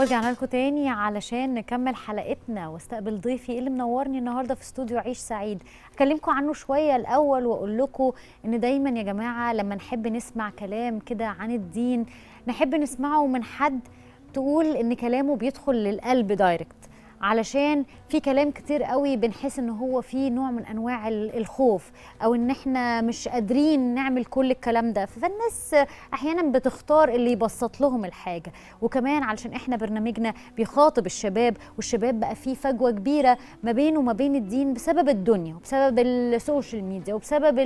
ورجعنا لكم تاني علشان نكمل حلقتنا واستقبل ضيفي اللي منورني النهارده في استوديو عيش سعيد اكلمكم عنه شويه الاول واقول لكم ان دايما يا جماعه لما نحب نسمع كلام كده عن الدين نحب نسمعه من حد تقول ان كلامه بيدخل للقلب دايركت علشان في كلام كتير قوي بنحس ان هو في نوع من انواع الخوف او ان احنا مش قادرين نعمل كل الكلام ده فالناس احيانا بتختار اللي يبسط لهم الحاجه وكمان علشان احنا برنامجنا بيخاطب الشباب والشباب بقى فيه فجوه كبيره ما بينه وما بين الدين بسبب الدنيا وبسبب السوشيال ميديا وبسبب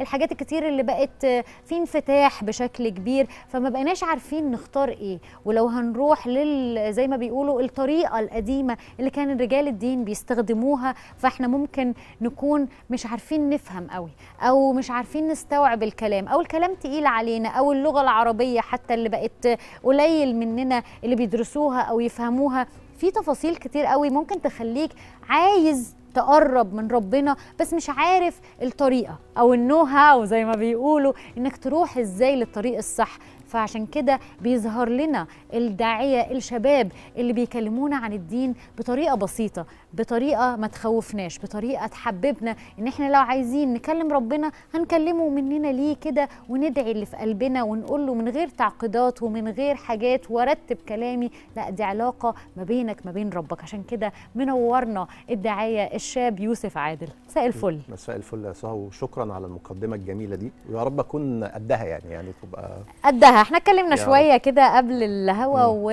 الحاجات الكتير اللي بقت في انفتاح بشكل كبير فما بقيناش عارفين نختار ايه ولو هنروح لل زي ما بيقولوا الطريقه القديمه اللي كان رجال الدين بيستخدموها فاحنا ممكن نكون مش عارفين نفهم قوي او مش عارفين نستوعب الكلام او الكلام تقيل علينا او اللغه العربيه حتى اللي بقت قليل مننا اللي بيدرسوها او يفهموها في تفاصيل كتير قوي ممكن تخليك عايز تقرب من ربنا بس مش عارف الطريقه او النو هاو زي ما بيقولوا انك تروح ازاي للطريق الصح فعشان كده بيظهر لنا الداعيه الشباب اللي بيكلمونا عن الدين بطريقه بسيطه بطريقه ما تخوفناش بطريقه تحببنا ان احنا لو عايزين نكلم ربنا هنكلمه مننا ليه كده وندعي اللي في قلبنا ونقول له من غير تعقيدات ومن غير حاجات وارتب كلامي لا دي علاقه ما بينك ما بين ربك عشان كده منورنا الداعيه الشاب يوسف عادل مساء الفل مساء الفل يا سهو وشكرا على المقدمه الجميله دي ويا رب اكون قدها يعني يعني تبقى قدها احنا اتكلمنا شويه كده قبل الهوا و...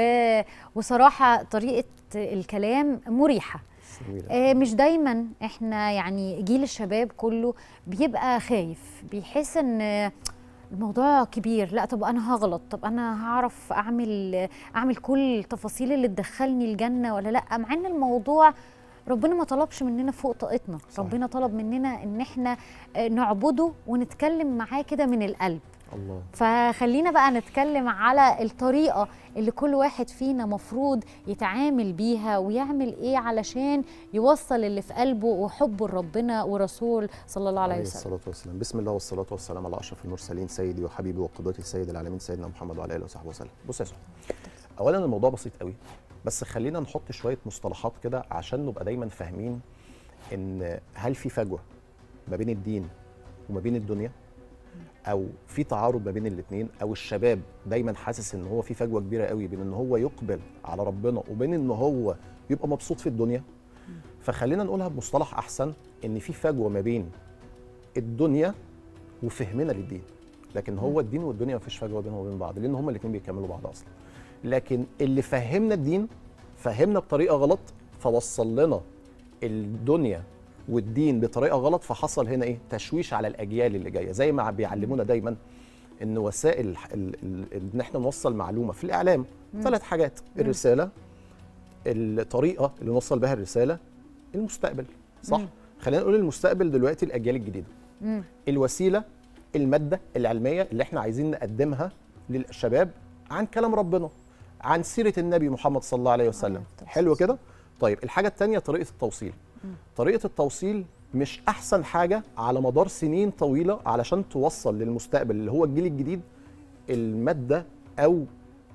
وصراحه طريقه الكلام مريحه آه مش دايما احنا يعني جيل الشباب كله بيبقى خايف بيحس ان الموضوع كبير لا طب انا هغلط طب انا هعرف اعمل اعمل كل التفاصيل اللي تدخلني الجنه ولا لا مع ان الموضوع ربنا ما طلبش مننا فوق طاقتنا صح. ربنا طلب مننا ان احنا آه، نعبده ونتكلم معاه كده من القلب الله فخلينا بقى نتكلم على الطريقه اللي كل واحد فينا مفروض يتعامل بيها ويعمل ايه علشان يوصل اللي في قلبه وحبه لربنا ورسول صلى الله عليه وسلم. الصلاه والسلام، بسم الله والصلاه والسلام على اشرف المرسلين سيدي وحبيبي وقدوتي سيد العالمين سيدنا محمد وعلى اله وصحبه وسلم. بص يا سعد. اولا الموضوع بسيط قوي بس خلينا نحط شويه مصطلحات كده عشان نبقى دايما فاهمين ان هل في فجوه ما بين الدين وما بين الدنيا؟ او في تعارض ما بين الاثنين او الشباب دايما حاسس ان هو في فجوه كبيره قوي بين ان هو يقبل على ربنا وبين ان هو يبقى مبسوط في الدنيا فخلينا نقولها بمصطلح احسن ان في فجوه ما بين الدنيا وفهمنا للدين لكن هو الدين والدنيا ما فيش فجوه بينهم وبين بعض لان هما الاثنين بيكملوا بعض اصلا لكن اللي فهمنا الدين فهمنا بطريقه غلط فوصل لنا الدنيا والدين بطريقه غلط فحصل هنا ايه تشويش على الاجيال اللي جايه زي ما بيعلمونا دايما ان وسائل ان احنا نوصل معلومه في الاعلام ثلاث حاجات الرساله الطريقه اللي نوصل بها الرساله المستقبل صح خلينا نقول المستقبل دلوقتي الاجيال الجديده الوسيله الماده العلميه اللي احنا عايزين نقدمها للشباب عن كلام ربنا عن سيره النبي محمد صلى الله عليه وسلم حلو كده طيب الحاجه الثانيه طريقه التوصيل طريقه التوصيل مش احسن حاجه على مدار سنين طويله علشان توصل للمستقبل اللي هو الجيل الجديد الماده او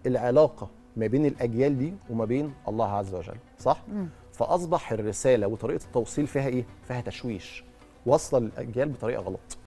العلاقه ما بين الاجيال دي وما بين الله عز وجل صح مم. فاصبح الرساله وطريقه التوصيل فيها ايه فيها تشويش واصله للاجيال بطريقه غلط